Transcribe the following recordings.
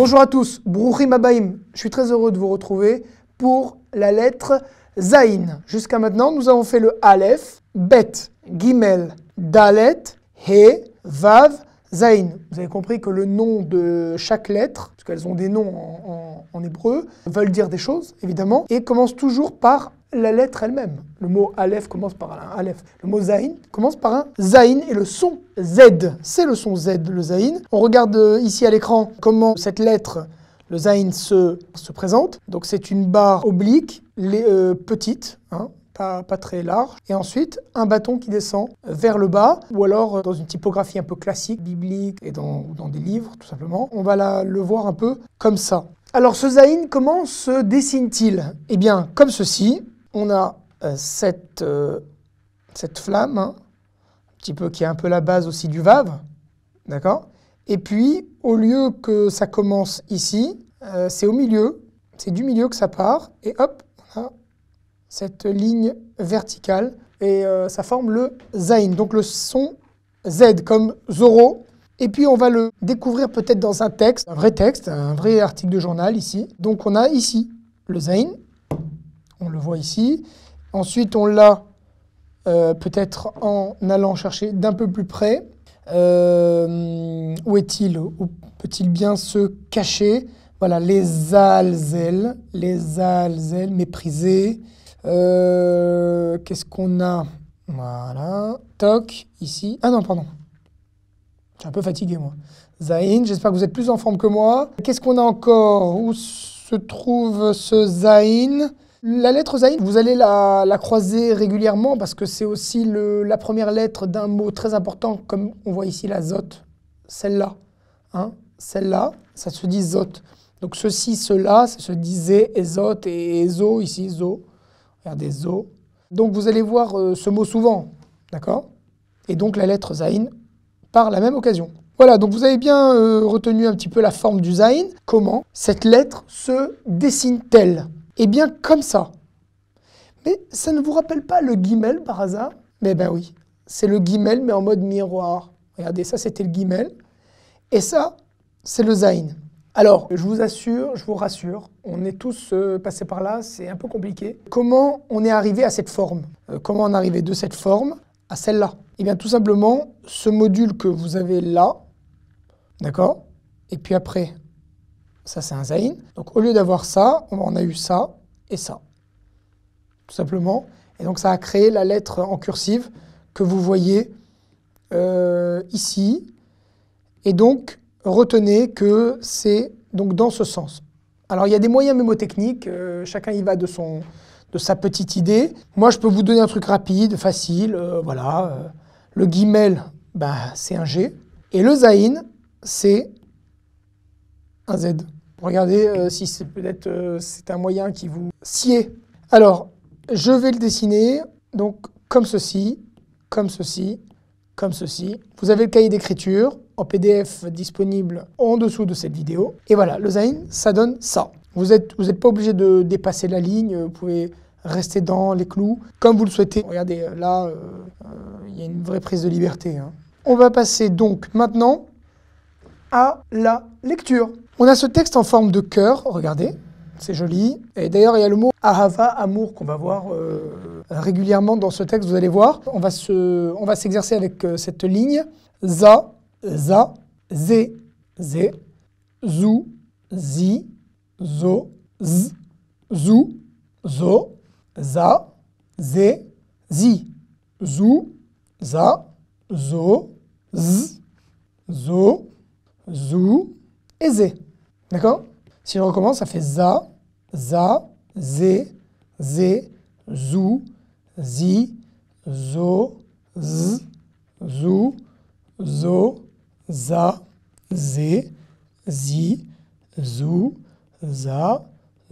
Bonjour à tous, Bruchim Abaim. Je suis très heureux de vous retrouver pour la lettre Zain. Jusqu'à maintenant, nous avons fait le Aleph, Bet, Gimel, Dalet, He, Vav, Zain, vous avez compris que le nom de chaque lettre, parce qu'elles ont des noms en, hébreu, veulent dire des choses, évidemment, et commence toujours par la lettre elle-même. Le mot Aleph commence par un Aleph. Le mot Zain commence par un Zain et le son Z, c'est le son Z, le Zain. On regarde euh, ici à l'écran comment cette lettre, le Zain, se, se présente. Donc c'est une barre oblique, les, euh, petite, hein, pas, très large. Et ensuite, un bâton qui descend vers le bas, ou alors euh, dans une typographie un peu classique, biblique, et dans, des livres, tout simplement. On va la, le voir un peu comme ça. Alors ce zaïn, comment se dessine-t-il Eh bien, comme ceci, on a euh, cette, euh, cette flamme, hein, un petit peu, qui est un peu la base aussi du vav d'accord Et puis, au lieu que ça commence ici, c'est au milieu, c'est du milieu que ça part, et hop, cette ligne verticale et euh, ça forme le zain, donc le son Z comme Zoro. Et puis on va le découvrir peut-être dans un texte, un vrai texte, un vrai article de journal ici. Donc on a ici le zain, on le voit ici. Ensuite on l'a euh, peut-être en allant chercher d'un peu plus près. Euh, où est-il Où peut-il bien se cacher Voilà, les alzels, les alzels méprisés. Euh, qu'est-ce qu'on a Voilà. Toc, ici. Ah non, pardon. Je suis un peu fatigué, moi. Zain, j'espère que vous êtes plus en forme que moi. Qu'est-ce qu'on a encore Où se trouve ce Zain La lettre Zain, vous allez la, croiser régulièrement parce que c'est aussi le, la première lettre d'un mot très important, comme on voit ici la zote. Celle-là. Hein Celle-là, ça se dit zote. Donc ceci, cela, ça se disait azote et zo ici, zo des os Donc vous allez voir euh, ce mot souvent, d'accord Et donc la lettre zain par la même occasion. Voilà, donc vous avez bien euh, retenu un petit peu la forme du zain. Comment cette lettre se dessine-t-elle Eh bien comme ça. Mais ça ne vous rappelle pas le guimel par hasard Mais ben oui, c'est le guimel mais en mode miroir. Regardez, ça c'était le guimel. Et ça, c'est le zain. Alors, je vous assure, je vous rassure, on est tous euh, passés par là, c'est un peu compliqué. Comment on est arrivé à cette forme euh, Comment on est arrivé de cette forme à celle-là Eh bien, tout simplement, ce module que vous avez là, d'accord Et puis après, ça c'est un zain. Donc au lieu d'avoir ça, on a eu ça et ça. Tout simplement. Et donc ça a créé la lettre en cursive que vous voyez euh, ici. Et donc retenez que c'est donc dans ce sens. Alors il y a des moyens mémotechniques, euh, chacun y va de, son, de sa petite idée. Moi je peux vous donner un truc rapide, facile, euh, voilà. Euh, le guimel, ben, c'est un G. Et le zaïn, c'est un Z. Regardez si c'est peut-être c'est un moyen qui vous sied. Alors, je vais le dessiner, donc comme ceci, comme ceci, comme ceci. Vous avez le cahier d'écriture, en PDF disponible en dessous de cette vidéo. Et voilà, le Zain, ça donne ça. Vous n'êtes vous êtes pas obligé de dépasser la ligne, vous pouvez rester dans les clous comme vous le souhaitez. Regardez, là, euh, euh, il y a une vraie prise de liberté. Hein. On va passer donc maintenant à la lecture. On a ce texte en forme de cœur, regardez, c'est joli. Et d'ailleurs, il y a le mot ahava, amour, qu'on va voir euh, régulièrement dans ce texte, vous allez voir. On va s'exercer avec cette ligne. Za, za, zé, zé, zou, zi, zo, z, zou, zo, za, ZE zi, zou, za, zo, z, zo, zou et zé. D'accord Si on recommence, ça fait za, za, zé, zé, zou, zi, zo, z, zou, zo, za, zé, zi, zou, za,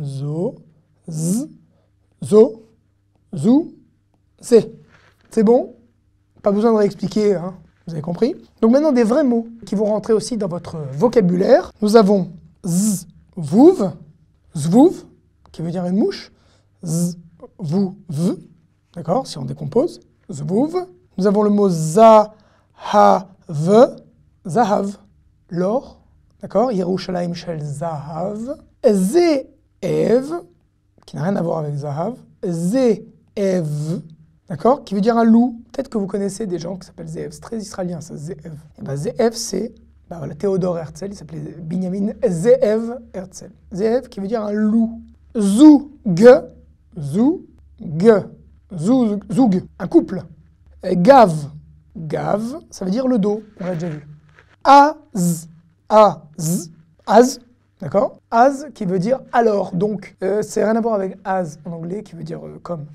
zo, z, zo, zou, zé. C'est bon Pas besoin de réexpliquer, hein vous avez compris Donc maintenant, des vrais mots qui vont rentrer aussi dans votre vocabulaire. Nous avons z, zouve qui veut dire une mouche, z, vous, v, d'accord, si on décompose, ZVOUV. Nous avons le mot za, ha, v Zahav, l'or, d'accord Yerushalayim Shel Zahav. Ze Ev, qui n'a rien à voir avec Zahav. Ze Ev, d'accord Qui veut dire un loup. Peut-être que vous connaissez des gens qui s'appellent Zeev, c'est très israélien ça, Zeev. Et eh ben, Zeev, c'est bah, voilà, Théodore Herzl, il s'appelait Binyamin Zeev Herzl. Zeev qui veut dire un loup. Zoug, zoug, zoug, zoug, un couple. gav, gav, ça veut dire le dos, on l'a déjà vu az, az, az, d'accord As qui veut dire alors, donc euh, c'est rien à voir avec as en anglais qui veut dire euh, comme.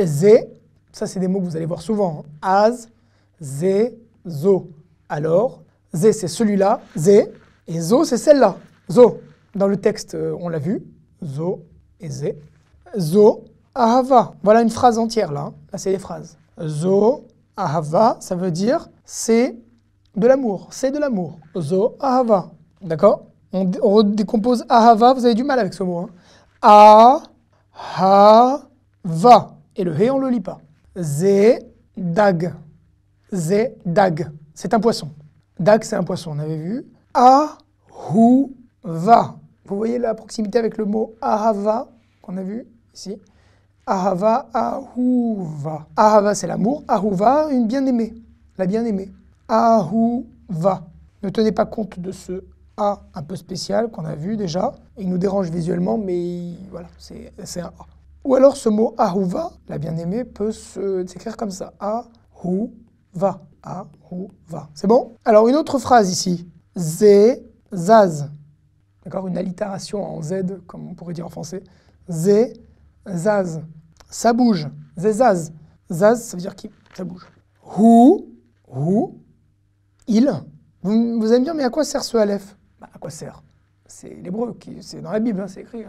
Zé, ça c'est des mots que vous allez voir souvent. Hein. As, Z, zo, alors. Zé c'est celui-là, Z. et zo c'est celle-là, zo. Dans le texte, euh, on l'a vu, zo et ze. Zo, ahava. Voilà une phrase entière là. Hein. Là c'est les phrases. Zo, ahava, ça veut dire c'est de l'amour, c'est de l'amour. Zo, ahava. D'accord on, décompose ahava, vous avez du mal avec ce mot. Hein. A, va. Et le hé, on le lit pas. Zé, dag. Zé, dag. C'est un poisson. Dag, c'est un poisson, on avait vu. A, hu, va. Vous voyez la proximité avec le mot ahava qu'on a vu ici Ahava, ahuva. Ahava, c'est l'amour. Ahuva, une bien-aimée. La bien-aimée. Ahou va. Ne tenez pas compte de ce A un peu spécial qu'on a vu déjà. Il nous dérange visuellement, mais voilà, c'est un A. Ou alors ce mot Ahouva, la bien-aimée, peut s'écrire comme ça. Ahouva. va C'est bon Alors une autre phrase ici. Zé, zaz. D'accord Une allitération en Z, comme on pourrait dire en français. Zé, zaz. Ça bouge. Zé, zaz. Zaz, ça veut dire qui Ça bouge. Hou, Who? Il. Vous, allez me dire, mais à quoi sert ce Aleph bah, À quoi sert C'est l'hébreu, c'est dans la Bible, hein, c'est écrit. Hein,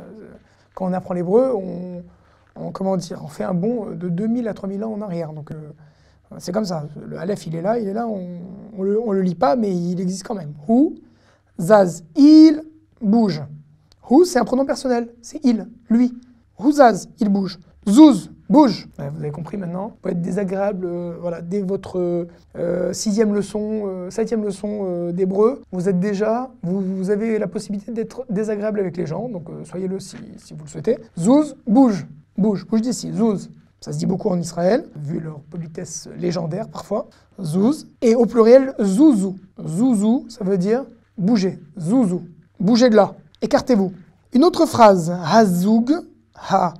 quand on apprend l'hébreu, on, comment dire, on fait un bond euh, de 2000 à 3000 ans en arrière. Donc euh, c'est comme ça. Le Aleph, il est là, il est là, on, ne le, lit pas, mais il existe quand même. Hu »« Zaz, il bouge. Hu » c'est un pronom personnel, c'est il, lui. Hu »« zaz, il bouge. Zouz, bouge Vous avez compris maintenant. Vous être désagréable, euh, voilà, dès votre euh, sixième leçon, euh, septième leçon d'hébreu, vous êtes déjà, vous, avez la possibilité d'être désagréable avec les gens, donc soyez-le si, si vous le souhaitez. Zouz, bouge Bouge, bouge d'ici, zouz ça se dit beaucoup en Israël, vu leur politesse légendaire parfois. Zouz. Et au pluriel, zouzou. Zouzou, ça veut dire bouger. Zouzou. Bougez de là. Écartez-vous. Une autre phrase. Hazoug. Ha.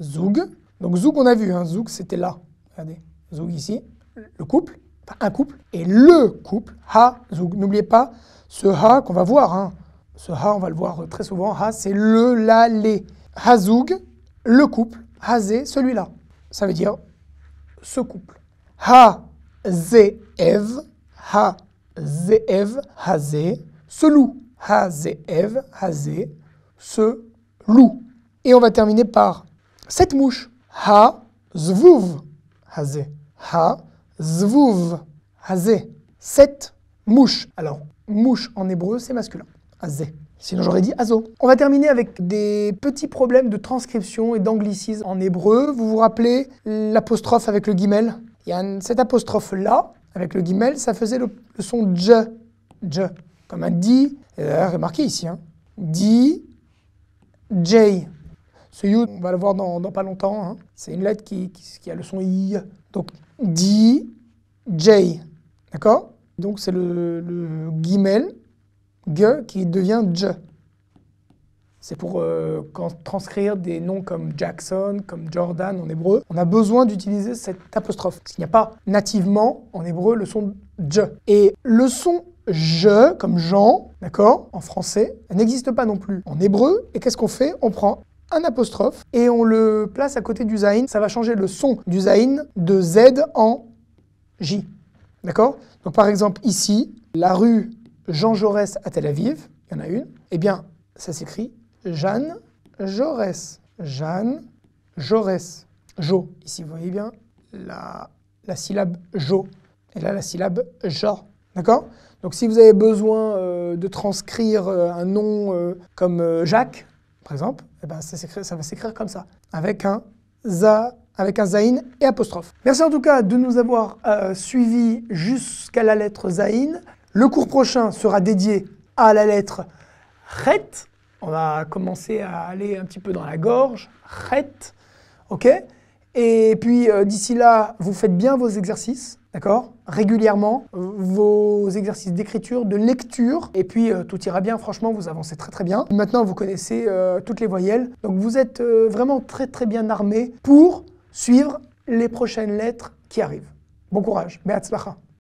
Zoug. Donc Zoug, on a vu, hein, Zoug, c'était là. Regardez, Zoug ici, le couple, enfin un couple, et le couple, Ha, Zoug. N'oubliez pas ce Ha qu'on va voir. Hein. Ce Ha, on va le voir très souvent. Ha, c'est le, la, les. Ha, Zoug, le couple. Ha, Zé, celui-là. Ça veut dire ce couple. Ha, Zé, Ev. Ha, Zé, Ev. Ha, Zé. Ce loup. Ha, Zé, Ev. Ha, Zé. Ce loup. Et on va terminer par cette mouches. ha, zvouv, hazé, ha, zvouv, hazé. Sept mouches. Alors, mouche en hébreu, c'est masculin, hazé. Sinon j'aurais dit azo. On va terminer avec des petits problèmes de transcription et d'anglicisme en hébreu. Vous vous rappelez l'apostrophe avec le guimel Il y a cette apostrophe là, avec le guimel, ça faisait le, son dj, dj, comme un di. Euh, remarquez ici, hein, di, j on va le voir dans, pas longtemps. Hein. C'est une lettre qui, a le son I. Donc D, J. D'accord Donc c'est le, guimel, G, qui devient J. C'est pour euh, quand transcrire des noms comme Jackson, comme Jordan en hébreu. On a besoin d'utiliser cette apostrophe. Parce qu'il n'y a pas nativement en hébreu le son J. Et le son J, comme Jean, d'accord, en français, n'existe pas non plus en hébreu. Et qu'est-ce qu'on fait On prend un apostrophe et on le place à côté du zain. Ça va changer le son du zain de Z en J. D'accord Donc par exemple ici, la rue Jean Jaurès à Tel Aviv, il y en a une, et eh bien ça s'écrit Jeanne Jaurès. Jeanne Jaurès. Jo. Ici vous voyez bien la, la syllabe Jo. Et là la syllabe Ja. D'accord Donc si vous avez besoin euh, de transcrire euh, un nom euh, comme Jacques, par exemple, eh ben, ça, va s'écrire comme ça, avec un za, avec un et apostrophe. Merci en tout cas de nous avoir euh, suivis jusqu'à la lettre zaïn. Le cours prochain sera dédié à la lettre ret. On va commencer à aller un petit peu dans la gorge. Ret. OK Et puis euh, d'ici là, vous faites bien vos exercices. D'accord Régulièrement, vos exercices d'écriture, de lecture, et puis euh, tout ira bien, franchement, vous avancez très très bien. Maintenant, vous connaissez euh, toutes les voyelles, donc vous êtes euh, vraiment très très bien armé pour suivre les prochaines lettres qui arrivent. Bon courage, Bacha.